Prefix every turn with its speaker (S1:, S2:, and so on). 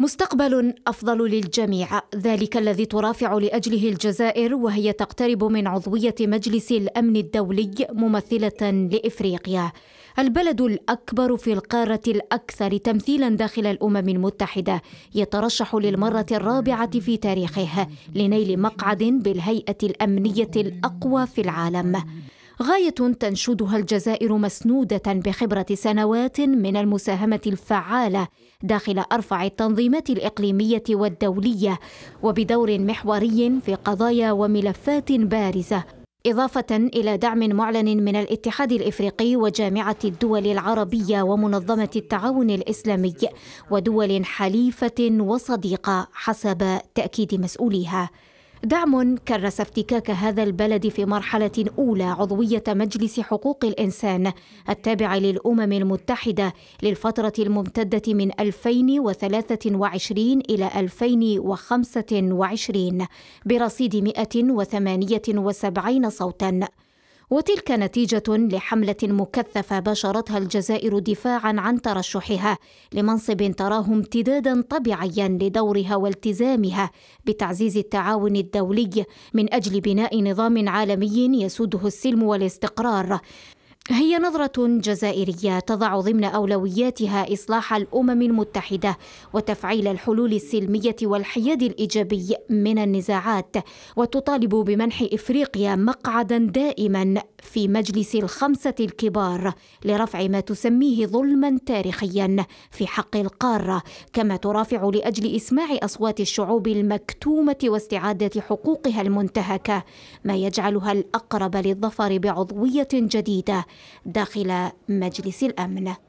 S1: مستقبل افضل للجميع ذلك الذي ترافع لاجله الجزائر وهي تقترب من عضويه مجلس الامن الدولي ممثله لافريقيا البلد الاكبر في القاره الاكثر تمثيلا داخل الامم المتحده يترشح للمره الرابعه في تاريخه لنيل مقعد بالهيئه الامنيه الاقوى في العالم غاية تنشدها الجزائر مسنودة بخبرة سنوات من المساهمة الفعالة داخل أرفع التنظيمات الإقليمية والدولية وبدور محوري في قضايا وملفات بارزة إضافة إلى دعم معلن من الاتحاد الإفريقي وجامعة الدول العربية ومنظمة التعاون الإسلامي ودول حليفة وصديقة حسب تأكيد مسؤوليها دعم كرس افتكاك هذا البلد في مرحلة أولى عضوية مجلس حقوق الإنسان التابع للأمم المتحدة للفترة الممتدة من 2023 إلى 2025 برصيد 178 صوتاً وتلك نتيجة لحملة مكثفة باشرتها الجزائر دفاعا عن ترشحها لمنصب تراه امتدادا طبيعيا لدورها والتزامها بتعزيز التعاون الدولي من أجل بناء نظام عالمي يسوده السلم والاستقرار هي نظرة جزائرية تضع ضمن أولوياتها إصلاح الأمم المتحدة وتفعيل الحلول السلمية والحياد الإيجابي من النزاعات وتطالب بمنح إفريقيا مقعدا دائما في مجلس الخمسة الكبار لرفع ما تسميه ظلما تاريخيا في حق القارة كما ترافع لأجل إسماع أصوات الشعوب المكتومة واستعادة حقوقها المنتهكة ما يجعلها الأقرب للظفر بعضوية جديدة داخل مجلس الأمن